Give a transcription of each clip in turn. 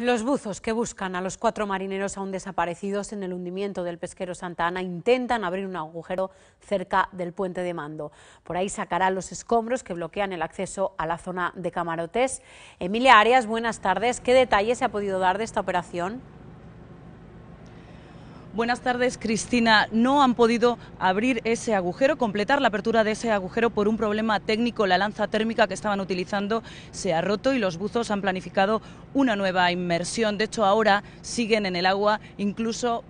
Los buzos que buscan a los cuatro marineros aún desaparecidos en el hundimiento del pesquero Santa Ana intentan abrir un agujero cerca del puente de mando. Por ahí sacarán los escombros que bloquean el acceso a la zona de camarotes. Emilia Arias, buenas tardes. ¿Qué detalles se ha podido dar de esta operación? Buenas tardes, Cristina. No han podido abrir ese agujero, completar la apertura de ese agujero por un problema técnico. La lanza térmica que estaban utilizando se ha roto y los buzos han planificado una nueva inmersión. De hecho, ahora siguen en el agua, incluso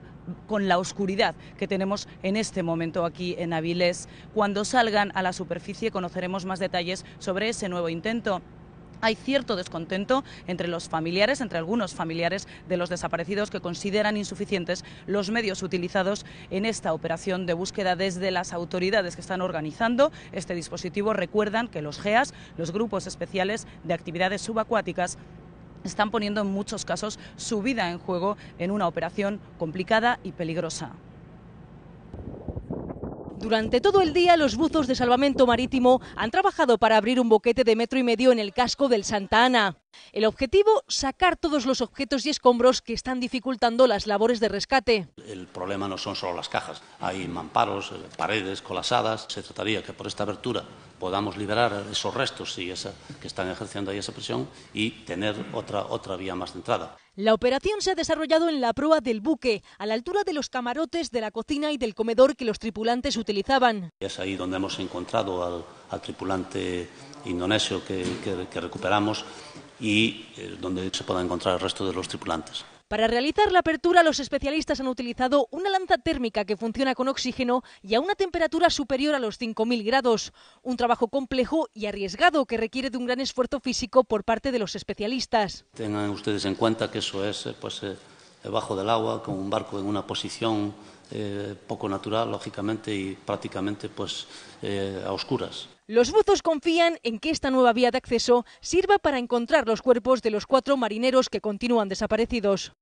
con la oscuridad que tenemos en este momento aquí en Avilés. Cuando salgan a la superficie conoceremos más detalles sobre ese nuevo intento hay cierto descontento entre los familiares, entre algunos familiares de los desaparecidos que consideran insuficientes los medios utilizados en esta operación de búsqueda desde las autoridades que están organizando este dispositivo. Recuerdan que los GEAS, los grupos especiales de actividades subacuáticas, están poniendo en muchos casos su vida en juego en una operación complicada y peligrosa. Durante todo el día, los buzos de salvamento marítimo han trabajado para abrir un boquete de metro y medio en el casco del Santa Ana. El objetivo, sacar todos los objetos y escombros que están dificultando las labores de rescate. El problema no son solo las cajas, hay mamparos, eh, paredes colasadas. Se trataría que por esta abertura podamos liberar esos restos y que están ejerciendo ahí esa presión y tener otra, vía más de entrada. La operación se ha desarrollado en la proa del buque, a la altura de los camarotes de la cocina y del comedor que los tripulantes utilizaban. Es ahí donde hemos encontrado al, tripulante indonesio que recuperamos y eh, donde se pueda encontrar el resto de los tripulantes. Para realizar la apertura, los especialistas han utilizado una lanza térmica que funciona con oxígeno y a una temperatura superior a los 5.000 grados. Un trabajo complejo y arriesgado que requiere de un gran esfuerzo físico por parte de los especialistas. Tengan ustedes en cuenta que eso es eh, pues, eh, debajo del agua, con un barco en una posición eh, poco natural, lógicamente, y prácticamente pues, eh, a oscuras. Los buzos confían en que esta nueva vía de acceso sirva para encontrar los cuerpos de los cuatro marineros que continúan desaparecidos.